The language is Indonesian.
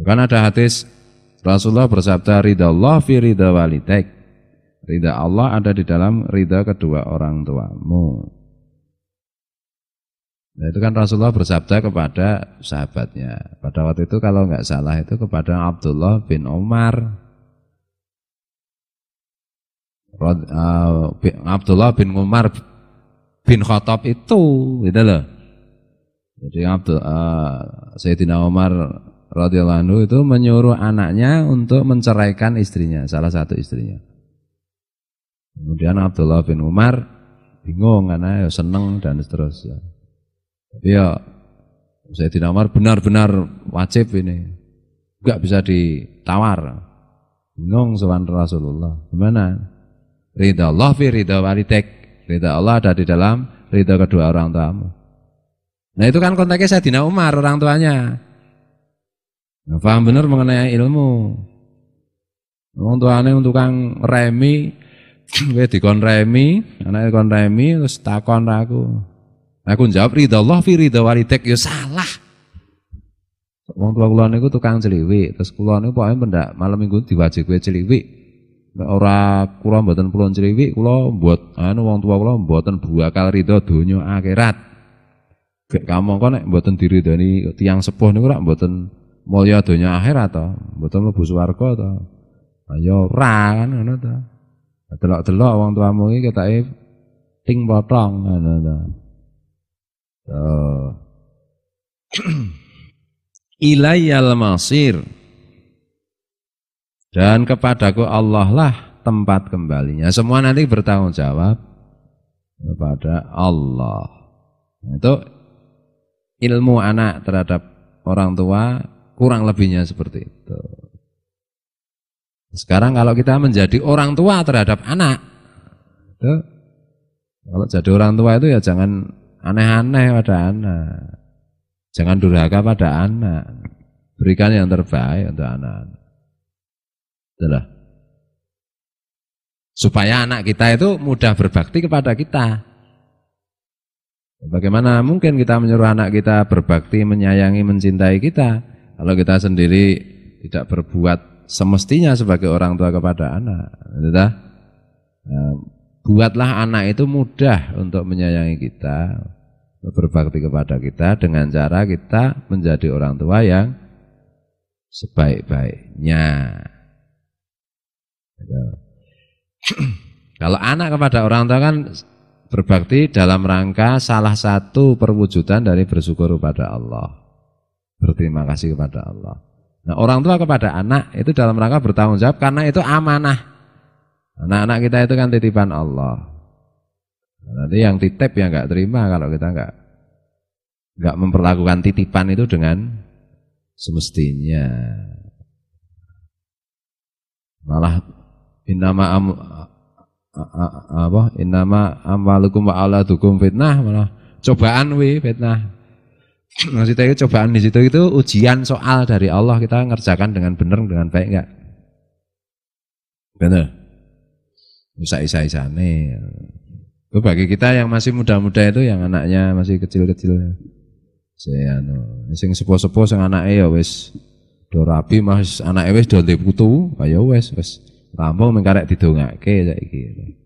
Bukan ada hadis Rasulullah bersabda ridha Allah fi ridha walidek. Ridha Allah ada di dalam ridha kedua orang tuamu. Nah itu kan Rasulullah bersabda kepada sahabatnya. Pada waktu itu kalau nggak salah itu kepada Abdullah bin Umar. Eh, Abdullah bin Umar bin Khattab itu, gitu loh. Jadi Abdul, uh, Sayyidina Umar radhiyallahu anhu itu menyuruh anaknya untuk menceraikan istrinya, salah satu istrinya. Kemudian Abdullah bin Umar bingung karena ya seneng dan seterusnya. Ya. Tapi ya Sayyidina Umar benar-benar wajib ini. Enggak bisa ditawar. Bingung sowan Rasulullah. Gimana? Ridha Allah fi ridha walitek. Ridha Allah ada di dalam ridha kedua orang tuamu. Nah itu kan konteksnya Sayyidina Umar orang tuanya. Nah, faham benar mengenai ilmu. Wong tuane tukang remi, kowe dikon remi, anake kon remi terus takon aku. Aku jawab ridha Allah fi ridha walidek ya salah. Wong tua kulon niku tukang celiwi, terus kula niku pokoke benda malam minggu diwajib kowe celiwik. Ora kula mboten pulon celiwi, kula buat anu wong tua kula mboten buakal ridha donya akhirat. Gek kok nek mboten diridani tiang sepuh niku rak mboten mulya dunia akhirat to, lo mlebu swarga to. Ayo ya ora kan itu to. Delok-delok tua tuamu iki ketake ting potong kan itu ilayal masir. Dan kepadaku Allah lah tempat kembalinya. Semua nanti bertanggung jawab kepada Allah. Nah, itu ilmu anak terhadap orang tua Kurang lebihnya seperti itu. Sekarang kalau kita menjadi orang tua terhadap anak, itu, kalau jadi orang tua itu ya jangan aneh-aneh pada anak. Jangan durhaka pada anak. Berikan yang terbaik untuk anak-anak. Itulah. Supaya anak kita itu mudah berbakti kepada kita. Bagaimana mungkin kita menyuruh anak kita berbakti, menyayangi, mencintai kita kalau kita sendiri tidak berbuat semestinya sebagai orang tua kepada anak, kita gitu ehm, buatlah anak itu mudah untuk menyayangi kita, berbakti kepada kita dengan cara kita menjadi orang tua yang sebaik-baiknya. Gitu. Kalau anak kepada orang tua kan berbakti dalam rangka salah satu perwujudan dari bersyukur kepada Allah berterima kasih kepada Allah. Nah, orang tua kepada anak itu dalam rangka bertanggung jawab karena itu amanah. Anak-anak kita itu kan titipan Allah. Nanti yang titip yang nggak terima kalau kita nggak nggak memperlakukan titipan itu dengan semestinya. Malah innama am, apa innama amwalukum wa auladukum fitnah malah cobaan wi fitnah maksudnya nah, itu cobaan di situ itu ujian soal dari Allah kita ngerjakan dengan benar dengan baik enggak benar bisa isa isa itu bagi kita yang masih muda-muda itu yang anaknya masih kecil-kecil saya no anu, sing sepo-sepo sing anaknya ya wes do rapi mas anak wes do putu ayo wes wes rampung mengkarek kayak gitu